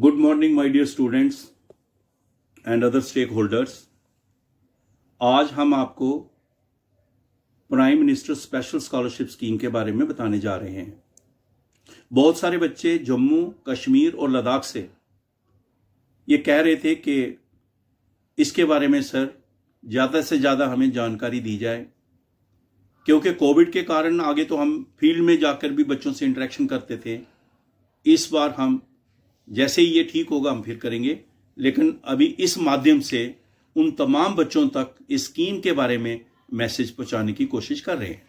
Good morning my dear students and other stakeholders आज हम आपको prime minister special scholarship scheme के बारे में बताने जा रहे हैं बहुत सारे बच्चे जम्मू कश्मीर और लद्दाख से ये कह रहे थे कि इसके बारे में सर ज़्यादा से ज़्यादा हमें जानकारी दी जाए क्योंकि कोविड के कारण आगे तो हम फील्ड में जाकर भी बच्चों से इंटरेक्शन करते थे इस बार हम जैसे ही ये ठीक होगा हम फिर करेंगे लेकिन अभी इस माध्यम से उन तमाम बच्चों तक इस स्कीम के बारे में मैसेज पहुंचाने की कोशिश कर रहे हैं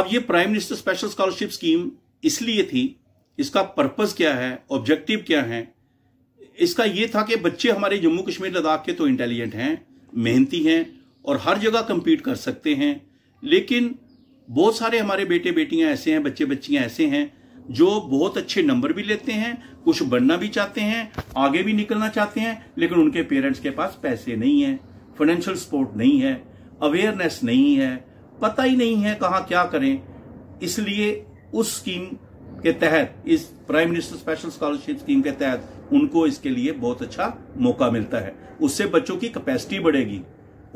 अब ये prime minister special scholarship scheme इसलिए थी इसका पर्पज क्या है ऑब्जेक्टिव क्या है इसका यह था कि बच्चे हमारे जम्मू कश्मीर लद्दाख के तो इंटेलिजेंट हैं मेहनती हैं और हर जगह कंपीट कर सकते हैं लेकिन बहुत सारे हमारे बेटे बेटियां ऐसे हैं बच्चे बच्चियां ऐसे हैं जो बहुत अच्छे नंबर भी लेते हैं कुछ बनना भी चाहते हैं आगे भी निकलना चाहते हैं लेकिन उनके पेरेंट्स के पास पैसे नहीं है फाइनेंशियल सपोर्ट नहीं है अवेयरनेस नहीं है पता ही नहीं है कहाँ क्या करें इसलिए उस स्कीम के तहत इस prime minister special scholarship scheme के तहत उनको इसके लिए बहुत अच्छा मौका मिलता है उससे बच्चों की कैपेसिटी बढ़ेगी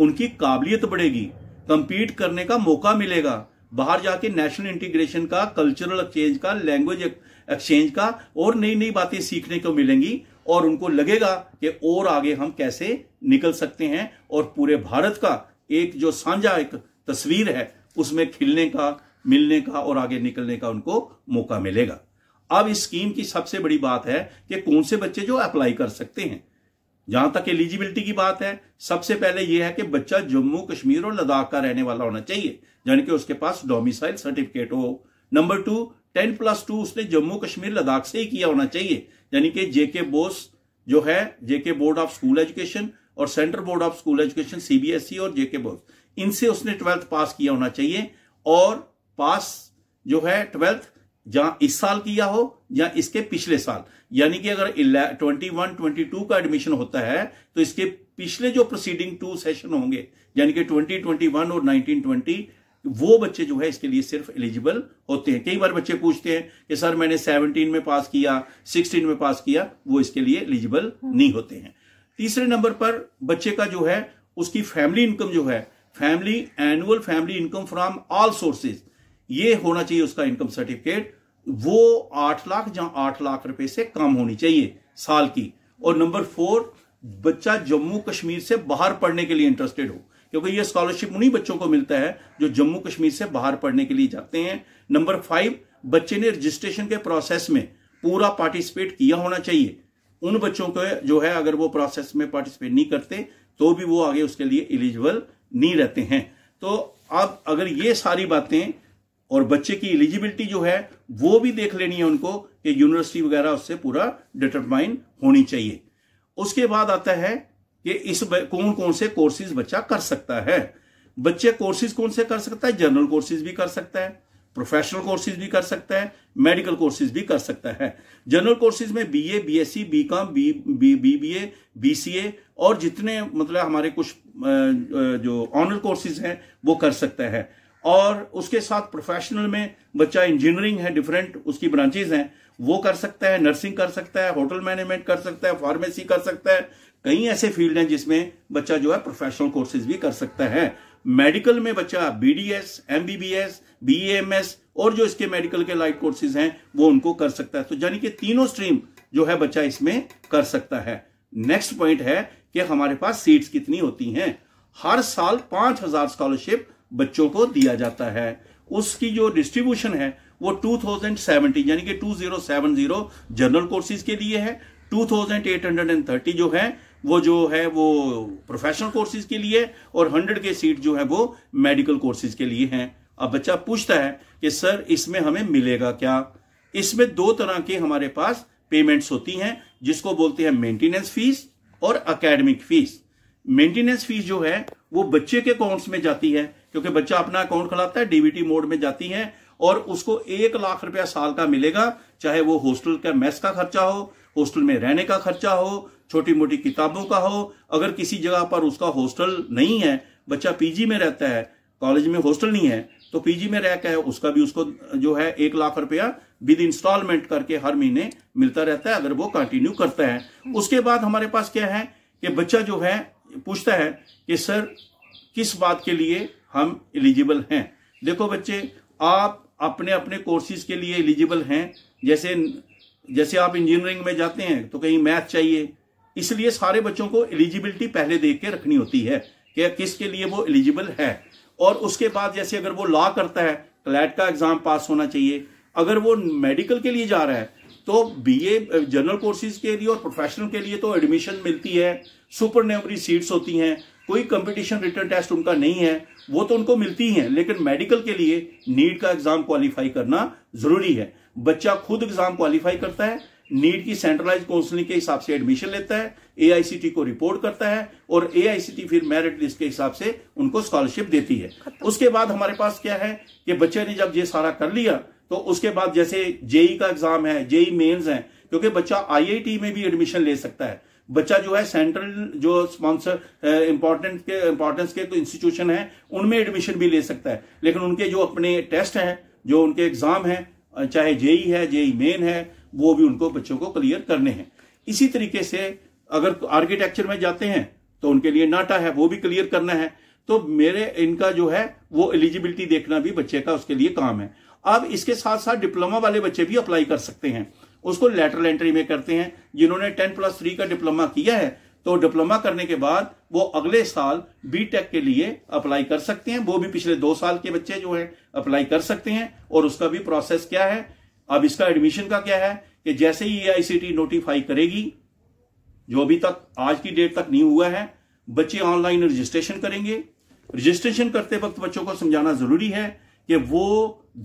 उनकी काबिलियत बढ़ेगी कंपीट करने का मौका मिलेगा बाहर जाके नेशनल इंटीग्रेशन का कल्चरल एक्सचेंज का लैंग्वेज एक्सचेंज का और नई नई बातें सीखने को मिलेंगी और उनको लगेगा कि और आगे हम कैसे निकल सकते हैं और पूरे भारत का एक जो साझा एक तस्वीर है उसमें खिलने का मिलने का और आगे निकलने का उनको मौका मिलेगा अब इस स्कीम की सबसे बड़ी बात है कि कौन से बच्चे जो अप्लाई कर सकते हैं जहां तक एलिजिबिलिटी की बात है सबसे पहले यह है कि बच्चा जम्मू कश्मीर और लद्दाख का रहने वाला होना चाहिए यानी कि उसके पास डोमिसाइल सर्टिफिकेट हो number two ten plus two उसने जम्मू कश्मीर लद्दाख से ही किया होना चाहिए यानी कि जेके बोस जो है JK board of school education और central board of school education CBSE और जेके बोस इनसे उसने ट्वेल्थ पास किया होना चाहिए और पास जो है ट्वेल्थ जहां इस साल किया हो या इसके पिछले साल यानी कि अगर ट्वेंटी वन ट्वेंटी टू का एडमिशन होता है तो इसके पिछले जो प्रोसीडिंग टू सेशन होंगे यानी कि ट्वेंटी ट्वेंटी वन और नाइनटीन ट्वेंटी वो बच्चे जो है इसके लिए सिर्फ एलिजिबल होते हैं कई बार बच्चे पूछते हैं कि सर मैंने सेवनटीन में पास किया सिक्सटीन में पास किया वो इसके लिए एलिजिबल हाँ। नहीं होते हैं तीसरे नंबर पर बच्चे का जो है उसकी फैमिली इनकम जो है family annual family income from all sources ये होना चाहिए उसका इनकम सर्टिफिकेट वो आठ लाख या आठ लाख रुपए से कम होनी चाहिए साल की और नंबर फोर बच्चा जम्मू कश्मीर से बाहर पढ़ने के लिए इंटरेस्टेड हो क्योंकि ये स्कॉलरशिप उन्हीं बच्चों को मिलता है जो जम्मू कश्मीर से बाहर पढ़ने के लिए जाते हैं नंबर फाइव बच्चे ने रजिस्ट्रेशन के प्रोसेस में पूरा पार्टिसिपेट किया होना चाहिए उन बच्चों को जो है अगर वो प्रोसेस में पार्टिसिपेट नहीं करते तो भी वो आगे उसके लिए एलिजिबल नहीं रहते हैं तो अब अगर ये सारी बातें और बच्चे की एलिजिबिलिटी जो है वो भी देख लेनी है उनको कि यूनिवर्सिटी वगैरह उससे पूरा डिटरमाइन होनी चाहिए उसके बाद आता है कि इस कौन कौन से कोर्सेज बच्चा कर सकता है बच्चे कोर्सेज कौन से कर सकता है जनरल कोर्सेज भी कर सकता है प्रोफेशनल कोर्सेज भी कर सकता है मेडिकल कोर्सेज भी कर सकता है जनरल कोर्सेज में B B B A S C com B B B B और जितने मतलब हमारे कुछ जो ऑनर कोर्सेज हैं वो कर सकता है और उसके साथ प्रोफेशनल में बच्चा इंजीनियरिंग है डिफरेंट उसकी ब्रांचेज हैं वो कर सकता है नर्सिंग कर सकता है होटल मैनेजमेंट कर सकता है फार्मेसी कर सकता है कई ऐसे फील्ड हैं जिसमें बच्चा जो है प्रोफेशनल कोर्सेज भी कर सकता है मेडिकल में बच्चा बीडीएस एमबीबीएस एस और जो इसके मेडिकल के लाइट कोर्सेज हैं वो उनको कर सकता है तो यानी कि तीनों स्ट्रीम जो है बच्चा इसमें कर सकता है नेक्स्ट पॉइंट है कि हमारे पास सीट्स कितनी होती हैं हर साल पांच हजार स्कॉलरशिप बच्चों को दिया जाता है उसकी जो डिस्ट्रीब्यूशन है वो 2070 यानी कि 2070 जनरल कोर्सेज के लिए है 2830 जो है वो जो है वो प्रोफेशनल कोर्सेज के लिए और 100 के सीट जो है वो मेडिकल कोर्सेज के लिए हैं अब बच्चा पूछता है कि सर इसमें हमें मिलेगा क्या इसमें दो तरह के हमारे पास पेमेंट्स होती हैं जिसको बोलते हैं मेंटेनेंस फीस और अकेडमिक फीस मेंटेनेंस फीस जो है वो बच्चे के अकाउंट्स में जाती है क्योंकि बच्चा अपना अकाउंट खुलाता है डीबीटी मोड में जाती है और उसको एक लाख रुपया साल का मिलेगा चाहे वो हॉस्टल का मेस का खर्चा हो हॉस्टल में रहने का खर्चा हो छोटी मोटी किताबों का हो अगर किसी जगह पर उसका हॉस्टल नहीं है बच्चा पीजी में रहता है कॉलेज में हॉस्टल नहीं है तो पीजी में रहकर है उसका भी उसको जो है एक लाख रुपया विद इंस्टॉलमेंट करके हर महीने मिलता रहता है अगर वो कंटिन्यू करता है उसके बाद हमारे पास क्या है कि बच्चा जो है पूछता है कि सर किस बात के लिए हम एलिजिबल हैं देखो बच्चे आप अपने अपने कोर्सेज के लिए एलिजिबल हैं जैसे जैसे आप इंजीनियरिंग में जाते हैं तो कहीं मैथ चाहिए इसलिए सारे बच्चों को एलिजिबिलिटी पहले देख के रखनी होती है कि किसके लिए वो एलिजिबल है और उसके बाद जैसे अगर वो लॉ करता है क्लैट का एग्जाम पास होना चाहिए अगर वो मेडिकल के लिए जा रहा है तो बीए जनरल कोर्सेज के लिए और प्रोफेशनल के लिए तो एडमिशन मिलती है सुपरनेवरी सीट्स होती हैं कोई कंपटीशन रिटर्न टेस्ट उनका नहीं है वो तो उनको मिलती हैं लेकिन मेडिकल के लिए नीट का एग्जाम क्वालिफाई करना जरूरी है बच्चा खुद एग्जाम क्वालिफाई करता है नीट की सेंट्रलाइज काउंसलिंग के हिसाब से एडमिशन लेता है ए को रिपोर्ट करता है और ए फिर मेरिट लिस्ट के हिसाब से उनको स्कॉलरशिप देती है उसके बाद हमारे पास क्या है कि बच्चे ने जब ये सारा कर लिया तो उसके बाद जैसे जेई का एग्जाम है जेई मेन्स है क्योंकि बच्चा आईआईटी में भी एडमिशन ले सकता है बच्चा जो है सेंट्रल जो स्पॉन्सर इंपॉर्टेंट के इंपॉर्टेंस के इंस्टीट्यूशन तो है उनमें एडमिशन भी ले सकता है लेकिन उनके जो अपने टेस्ट हैं जो उनके एग्जाम हैं चाहे जेई है जेई मेन है वो भी उनको बच्चों को क्लियर करने हैं इसी तरीके से अगर आर्किटेक्चर में जाते हैं तो उनके लिए नाटा है वो भी क्लियर करना है तो मेरे इनका जो है वो एलिजिबिलिटी देखना भी बच्चे का उसके लिए काम है अब इसके साथ साथ डिप्लोमा वाले बच्चे भी अप्लाई कर सकते हैं उसको लेटरल एंट्री में करते हैं जिन्होंने टेन प्लस थ्री का डिप्लोमा किया है तो डिप्लोमा करने के बाद वो अगले साल बी टेक के लिए अप्लाई कर सकते हैं वो भी पिछले दो साल के बच्चे जो हैं अप्लाई कर सकते हैं और उसका भी प्रोसेस क्या है अब इसका एडमिशन का क्या है कि जैसे ही ए e नोटिफाई करेगी जो अभी तक आज की डेट तक नहीं हुआ है बच्चे ऑनलाइन रजिस्ट्रेशन करेंगे रजिस्ट्रेशन करते वक्त बच्चों को समझाना जरूरी है कि वो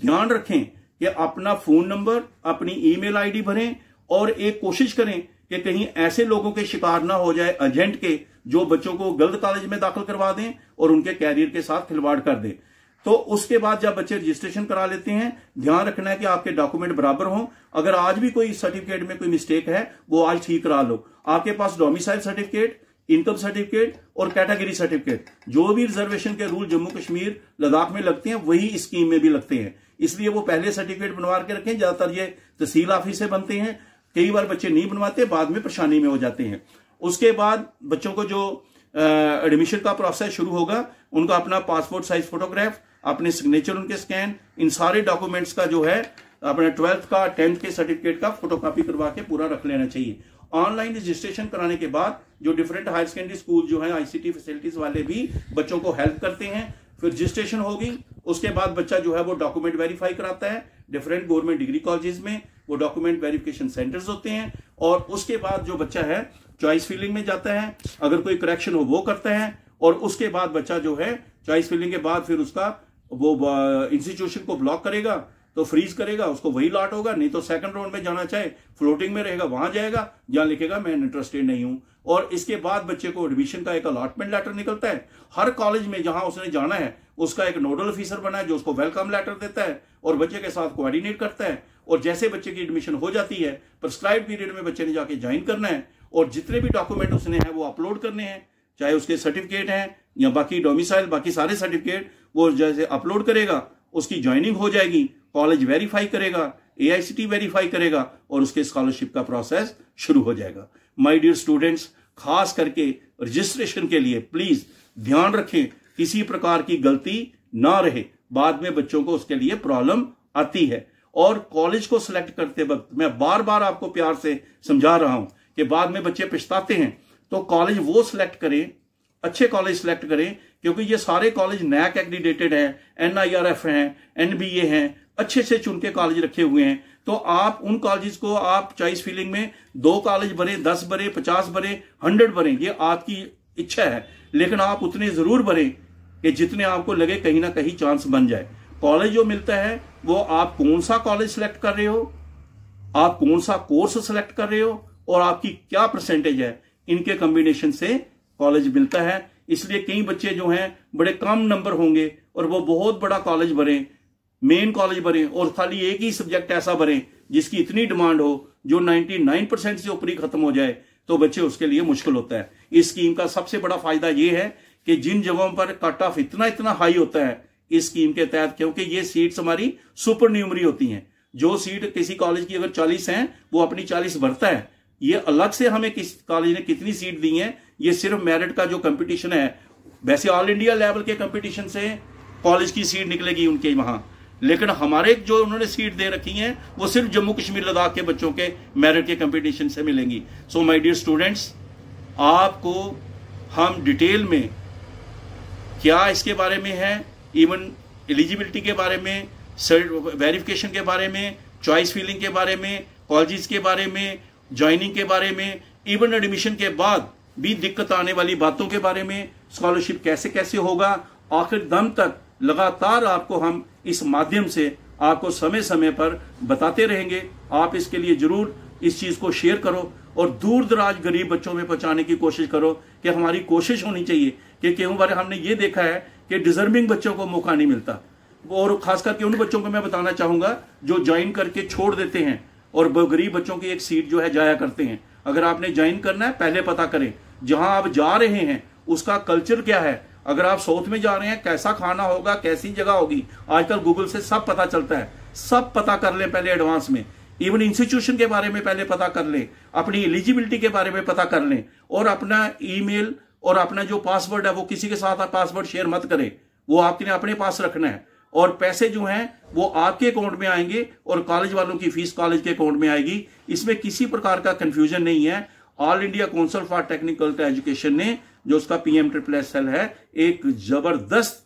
ध्यान रखें या अपना फोन नंबर अपनी ईमेल आईडी भरें और एक कोशिश करें कि कहीं ऐसे लोगों के शिकार ना हो जाए एजेंट के जो बच्चों को गलत कॉलेज में दाखिल करवा दें और उनके कैरियर के साथ खिलवाड़ कर दें तो उसके बाद जब बच्चे रजिस्ट्रेशन करा लेते हैं ध्यान रखना है कि आपके डॉक्यूमेंट बराबर हों अगर आज भी कोई सर्टिफिकेट में कोई मिस्टेक है वो आज ठीक करा लो आपके पास डोमिसाइल सर्टिफिकेट इनकम सर्टिफिकेट और कैटेगरी सर्टिफिकेट जो भी रिजर्वेशन के रूल जम्मू कश्मीर लद्दाख में लगते हैं वही स्कीम में भी लगते हैं इसलिए वो पहले सर्टिफिकेट बनवा के रखें ज्यादातर ये तहसील ऑफिस से बनते हैं कई बार बच्चे नहीं बनवाते बाद में परेशानी में हो जाते हैं उसके बाद बच्चों को जो एडमिशन का प्रोसेस शुरू होगा उनका अपना पासपोर्ट साइज फोटोग्राफ अपने सिग्नेचर उनके स्कैन इन सारे डॉक्यूमेंट्स का जो है अपने ट्वेल्थ का टेंथ के सर्टिफिकेट का फोटोकॉपी करवा के पूरा रख लेना चाहिए ऑनलाइन रजिस्ट्रेशन कराने के बाद जो डिफरेंट हायर सेकेंडरी स्कूल जो है आईसीटी फैसिलिटीज वाले भी बच्चों को हेल्प करते हैं फिर रजिस्ट्रेशन होगी उसके बाद बच्चा जो है वो डॉक्यूमेंट वेरीफाई कराता है डिफरेंट गवर्नमेंट डिग्री कॉलेजेस में वो डॉक्यूमेंट वेरिफिकेशन सेंटर्स होते हैं और उसके बाद जो बच्चा है चॉइस फिलिंग में जाता है अगर कोई करेक्शन हो वो करता है और उसके बाद बच्चा जो है चॉइस फिलिंग के बाद फिर उसका वो इंस्टीट्यूशन को ब्लॉक करेगा तो फ्रीज करेगा उसको वही लॉट होगा नहीं तो सेकंड राउंड में जाना चाहे फ्लोटिंग में रहेगा वहां जाएगा जहां लिखेगा मैं इंटरेस्टेड नहीं हूं और इसके बाद बच्चे को एडमिशन का एक अलॉटमेंट लेटर निकलता है हर कॉलेज में जहां उसने जाना है उसका एक नोडल ऑफिसर बना है जो उसको वेलकम लेटर देता है और बच्चे के साथ कोऑर्डिनेट करता है और जैसे बच्चे की एडमिशन हो जाती है प्रिस्क्राइब पीरियड में बच्चे ने जाके ज्वाइन करना है और जितने भी डॉक्यूमेंट उसने हैं वो अपलोड करने हैं चाहे उसके सर्टिफिकेट हैं या बाकी डोमिसाइल बाकी सारे सर्टिफिकेट वो जैसे अपलोड करेगा उसकी ज्वाइनिंग हो जाएगी कॉलेज वेरीफाई करेगा ए वेरीफाई करेगा और उसके स्कॉलरशिप का प्रोसेस शुरू हो जाएगा माई डियर स्टूडेंट्स खास करके रजिस्ट्रेशन के लिए प्लीज ध्यान रखें किसी प्रकार की गलती ना रहे बाद में बच्चों को उसके लिए प्रॉब्लम आती है और कॉलेज को सिलेक्ट करते वक्त मैं बार बार आपको प्यार से समझा रहा हूं कि बाद में बच्चे पछताते हैं तो कॉलेज वो सिलेक्ट करें अच्छे कॉलेज सिलेक्ट करें क्योंकि ये सारे कॉलेज नैक एग्रीडेटेड हैं एन आई आर एफ हैं एन बी ए हैं अच्छे से चुन के कॉलेज रखे हुए हैं तो आप उन कॉलेज को आप चॉइस फीलिंग में दो कॉलेज भरे दस भरे पचास भरे हंड्रेड भरे ये आपकी इच्छा है लेकिन आप उतने जरूर भरे कि जितने आपको लगे कहीं ना कहीं चांस बन जाए कॉलेज जो मिलता है वो आप कौन सा कॉलेज सेलेक्ट कर रहे हो आप कौन सा कोर्स सेलेक्ट कर रहे हो और आपकी क्या परसेंटेज है इनके कॉम्बिनेशन से कॉलेज मिलता है इसलिए कई बच्चे जो हैं बड़े कम नंबर होंगे और वो बहुत बड़ा कॉलेज भरें मेन कॉलेज भरें और खाली एक ही सब्जेक्ट ऐसा भरें जिसकी इतनी डिमांड हो जो 99 परसेंट से ऊपर ही खत्म हो जाए तो बच्चे उसके लिए मुश्किल होता है इस स्कीम का सबसे बड़ा फायदा यह है कि जिन जगहों पर कट ऑफ इतना इतना हाई होता है इस स्कीम के तहत क्योंकि ये सीट्स हमारी सुपर न्यूमरी होती हैं जो सीट किसी कॉलेज की अगर चालीस है वो अपनी चालीस भरता है ये अलग से हमें किस कॉलेज ने कितनी सीट दी है ये सिर्फ मेरिट का जो कंपटीशन है वैसे ऑल इंडिया लेवल के कंपटीशन से कॉलेज की सीट निकलेगी उनके वहां लेकिन हमारे जो उन्होंने सीट दे रखी हैं वो सिर्फ जम्मू कश्मीर लद्दाख के बच्चों के मेरिट के कंपटीशन से मिलेंगी सो माय डियर स्टूडेंट्स आपको हम डिटेल में क्या इसके बारे में है इवन एलिजिबिलिटी के बारे में वेरिफिकेशन के बारे में चॉइस फिलिंग के बारे में कॉलेज के बारे में ज्वाइनिंग के बारे में इवन एडमिशन के बाद भी दिक्कत आने वाली बातों के बारे में स्कॉलरशिप कैसे कैसे होगा आखिर दम तक लगातार आपको हम इस माध्यम से आपको समय समय पर बताते रहेंगे आप इसके लिए जरूर इस चीज़ को शेयर करो और दूर दराज गरीब बच्चों में पहुंचाने की कोशिश करो कि हमारी कोशिश होनी चाहिए कि क्यों बारे हमने ये देखा है कि डिजर्विंग बच्चों को मौका नहीं मिलता और खास करके उन बच्चों को मैं बताना चाहूंगा जो ज्वाइन करके छोड़ देते हैं और गरीब बच्चों की एक सीट जो है जाया करते हैं अगर आपने ज्वाइन करना है पहले पता करें जहां आप जा रहे हैं उसका कल्चर क्या है अगर आप साउथ में जा रहे हैं कैसा खाना होगा कैसी जगह होगी आजकल गूगल से सब पता चलता है सब पता कर ले पहले एडवांस में इवन इंस्टीट्यूशन के बारे में पहले पता कर ले अपनी एलिजिबिलिटी के बारे में पता कर लें और अपना ईमेल और अपना जो पासवर्ड है वो किसी के साथ पासवर्ड शेयर मत करें वो आपके अपने पास रखना है और पैसे जो हैं वो आपके अकाउंट में आएंगे और कॉलेज वालों की फीस कॉलेज के अकाउंट में आएगी इसमें किसी प्रकार का कंफ्यूजन नहीं है All India Council for Technical Education ने जो उसका पीएम ट्रिपल एस एल है एक जबरदस्त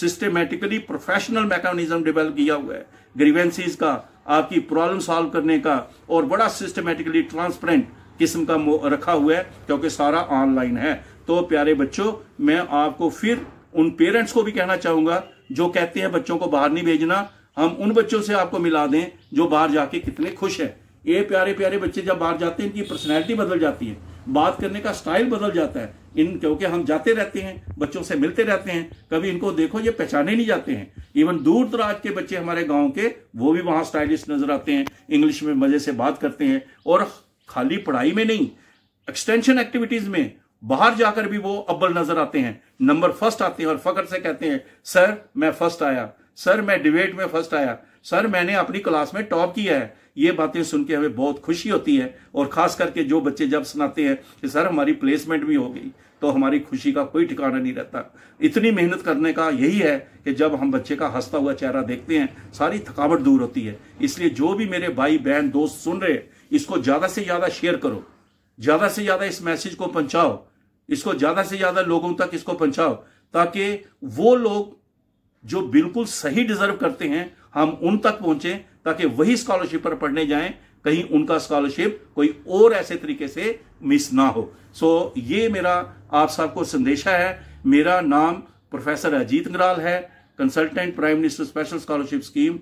सिस्टमेटिकली प्रोफेशनल मैकेनिज्म डेवलप किया हुआ है ग्रीवेंसीज का आपकी प्रॉब्लम सॉल्व करने का और बड़ा सिस्टमेटिकली ट्रांसपेरेंट किस्म का रखा हुआ है क्योंकि सारा ऑनलाइन है तो प्यारे बच्चों मैं आपको फिर उन पेरेंट्स को भी कहना चाहूंगा जो कहते हैं बच्चों को बाहर नहीं भेजना हम उन बच्चों से आपको मिला दें जो बाहर जाके कितने खुश हैं ये प्यारे प्यारे बच्चे जब बाहर जाते हैं इनकी पर्सनैलिटी बदल जाती है बात करने का स्टाइल बदल जाता है इन क्योंकि हम जाते रहते हैं बच्चों से मिलते रहते हैं कभी इनको देखो ये पहचाने नहीं जाते हैं इवन दूर दराज के बच्चे हमारे गांव के वो भी वहां स्टाइलिश नजर आते हैं इंग्लिश में मजे से बात करते हैं और खाली पढ़ाई में नहीं एक्सटेंशन एक्टिविटीज में बाहर जाकर भी वो अब्बल नजर आते हैं नंबर फर्स्ट आते हैं और फकर से कहते हैं सर मैं फर्स्ट आया सर मैं डिबेट में फर्स्ट आया सर मैंने अपनी क्लास में टॉप किया है ये बातें सुन के हमें बहुत खुशी होती है और खास करके जो बच्चे जब सुनाते हैं कि सर हमारी प्लेसमेंट भी हो गई तो हमारी खुशी का कोई ठिकाना नहीं रहता इतनी मेहनत करने का यही है कि जब हम बच्चे का हंसता हुआ चेहरा देखते हैं सारी थकावट दूर होती है इसलिए जो भी मेरे भाई बहन दोस्त सुन रहे हैं इसको ज़्यादा से ज़्यादा शेयर करो ज़्यादा से ज़्यादा इस मैसेज को पहुंचाओ इसको ज़्यादा से ज़्यादा लोगों तक इसको पहुंचाओ ताकि वो लोग जो बिल्कुल सही डिजर्व करते हैं हम उन तक पहुंचे ताकि वही स्कॉलरशिप पर पढ़ने जाएं कहीं उनका स्कॉलरशिप कोई और ऐसे तरीके से मिस ना हो सो ये मेरा आप सबको संदेशा है मेरा नाम प्रोफेसर अजीत नगराल है consultant prime minister special scholarship scheme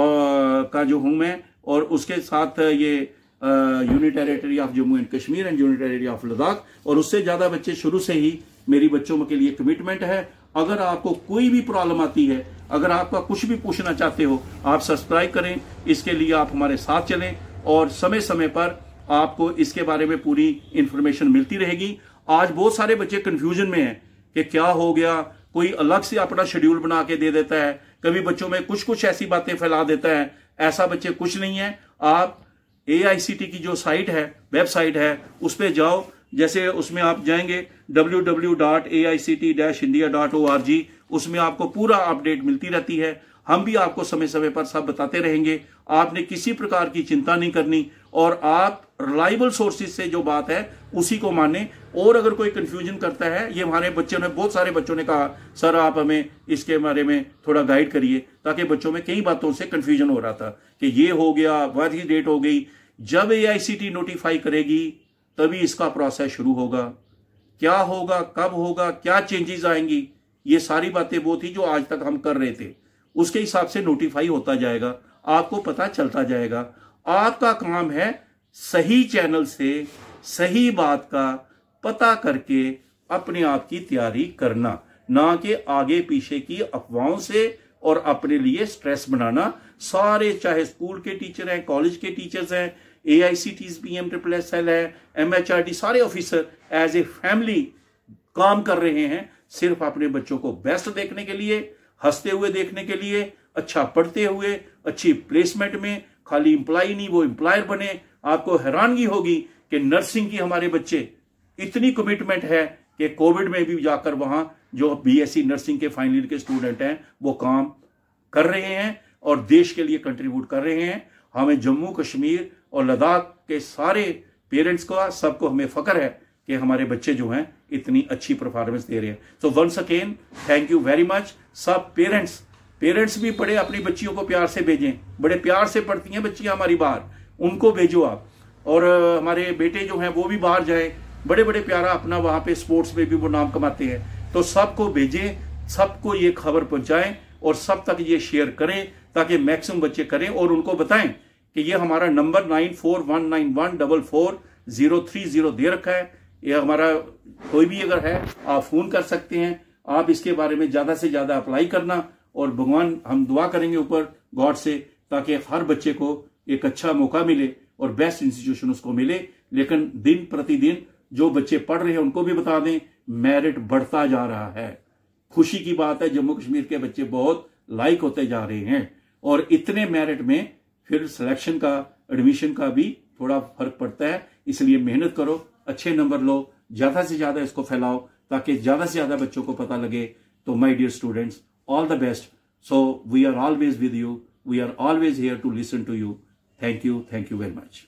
और का जो हूं मैं और उसके साथ ये union territory of Jammu and Kashmir and union territory of Ladakh और उससे ज़्यादा बच्चे शुरू से ही मेरी बच्चों के लिए कमिटमेंट है अगर आपको कोई भी प्रॉब्लम आती है अगर आपका कुछ भी पूछना चाहते हो आप सब्सक्राइब करें इसके लिए आप हमारे साथ चलें और समय समय पर आपको इसके बारे में पूरी इंफॉर्मेशन मिलती रहेगी आज बहुत सारे बच्चे कंफ्यूजन में हैं कि क्या हो गया कोई अलग से अपना शेड्यूल बना के दे देता है कभी बच्चों में कुछ कुछ ऐसी बातें फैला देता है ऐसा बच्चे कुछ नहीं है आप ए की जो साइट है वेबसाइट है उस पर जाओ जैसे उसमें आप जाएंगे W W dot A I C T dash India dot O R G उसमें आपको पूरा अपडेट मिलती रहती है हम भी आपको समय समय पर सब बताते रहेंगे आपने किसी प्रकार की चिंता नहीं करनी और आप रिलायबल सोर्सेज से जो बात है उसी को माने और अगर कोई कंफ्यूजन करता है ये हमारे बच्चों ने बहुत सारे बच्चों ने कहा सर आप हमें इसके बारे में थोड़ा गाइड करिए ताकि बच्चों में कई बातों से कंफ्यूजन हो रहा था कि ये हो गया वह ही डेट हो गई जब ए नोटिफाई करेगी तभी इसका प्रोसेस शुरू होगा क्या होगा कब होगा क्या चेंजेस आएंगी ये सारी बातें वो थी जो आज तक हम कर रहे थे उसके हिसाब से नोटिफाई होता जाएगा आपको पता चलता जाएगा आपका काम है सही चैनल से सही बात का पता करके अपने आप की तैयारी करना ना कि आगे पीछे की अफवाहों से और अपने लिए स्ट्रेस बनाना सारे चाहे स्कूल के टीचर हैं कॉलेज के टीचर्स हैं A I C T M triple S L है एम एच आर डी सारे ऑफिसर एज ए फैमिली काम कर रहे हैं सिर्फ अपने बच्चों को बेस्ट देखने के लिए हंसते हुए देखने के लिए अच्छा पढ़ते हुए अच्छी प्लेसमेंट में खाली इंप्लाई नहीं वो इंप्लायर बने आपको हैरानगी होगी कि नर्सिंग की हमारे बच्चे इतनी कमिटमेंट है कि कोविड में भी जाकर वहां जो बीएससी नर्सिंग के फाइनल ईयर के स्टूडेंट हैं वो काम कर रहे हैं और देश के लिए कंट्रीब्यूट कर रहे हैं हमें जम्मू कश्मीर और लद्दाख के सारे पेरेंट्स को सबको हमें फख्र है कि हमारे बच्चे जो हैं इतनी अच्छी परफॉर्मेंस दे रहे हैं so once again thank you very much सब पेरेंट्स पेरेंट्स भी पढ़े अपनी बच्चियों को प्यार से भेजें बड़े प्यार से पढ़ती हैं बच्चियां हमारी बाहर उनको भेजो आप और हमारे बेटे जो हैं वो भी बाहर जाए बड़े बड़े प्यारा अपना वहाँ पे स्पोर्ट्स में भी वो नाम कमाते हैं तो सबको भेजें सबको ये खबर पहुँचाएं और सब तक ये शेयर करें ताकि मैक्सिमम बच्चे करें और उनको बताएं कि ये हमारा number nine four one nine one double four zero three zero दे रखा है ये हमारा कोई भी अगर है आप फोन कर सकते हैं आप इसके बारे में ज्यादा से ज्यादा अप्लाई करना और भगवान हम दुआ करेंगे ऊपर गॉड से ताकि हर बच्चे को एक अच्छा मौका मिले और बेस्ट इंस्टीट्यूशन उसको मिले लेकिन दिन प्रतिदिन जो बच्चे पढ़ रहे हैं उनको भी बता दें मेरिट बढ़ता जा रहा है खुशी की बात है जम्मू कश्मीर के बच्चे बहुत लाइक होते जा रहे हैं और इतने मेरिट में फिर सिलेक्शन का एडमिशन का भी थोड़ा फर्क पड़ता है इसलिए मेहनत करो अच्छे नंबर लो ज्यादा से ज्यादा इसको फैलाओ ताकि ज्यादा से ज्यादा बच्चों को पता लगे तो my dear students all the best so we are always with you we are always here to listen to you thank you thank you very much